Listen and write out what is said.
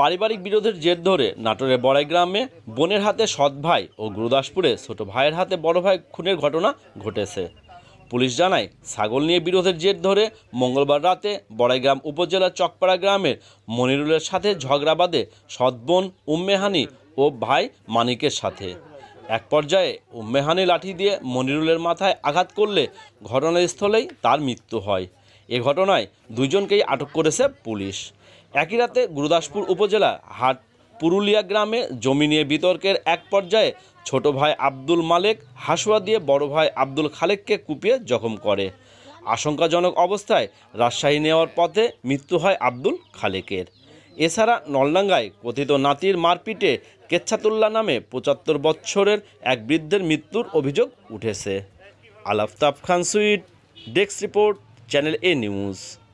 পারিবারিক বিরোধের জের ধরে নাটোরের বড়াই গ্রামে বোনের হাতে সৎ ভাই ও গুরুদাসপুরে ছোট ভাইয়ের হাতে বড় ভাই খুনের ঘটনা ঘটেছে পুলিশ জানায় ছাগল নিয়ে বিরোধের জের ধরে মঙ্গলবার রাতে বড়াইগ্রাম উপজেলার চকপাড়া গ্রামের মনিরুলের সাথে ঝগড়া সৎ বোন উম্মেহানি ও ভাই মানিকের সাথে এক পর্যায়ে উম্মেহানি লাঠি দিয়ে মনিরুলের মাথায় আঘাত করলে ঘটনাস্থলেই তার মৃত্যু হয় এ ঘটনায় দুজনকেই আটক করেছে পুলিশ একই রাতে গুরুদাসপুর উপজেলা হাট পুরুলিয়া গ্রামে জমি নিয়ে বিতর্কের এক পর্যায়ে ছোট ভাই আব্দুল মালেক হাসুয়া দিয়ে বড় ভাই আব্দুল খালেককে কুপিয়ে জখম করে আশঙ্কাজনক অবস্থায় রাজশাহী নেওয়ার পথে মৃত্যু হয় আব্দুল খালেকের এছাড়া নলডাঙ্গায় কথিত নাতির মারপিটে কেচ্ছাতুল্লা নামে পঁচাত্তর বৎসরের এক বৃদ্ধের মৃত্যুর অভিযোগ উঠেছে আলাফতাব খান সুইট desk report channel A news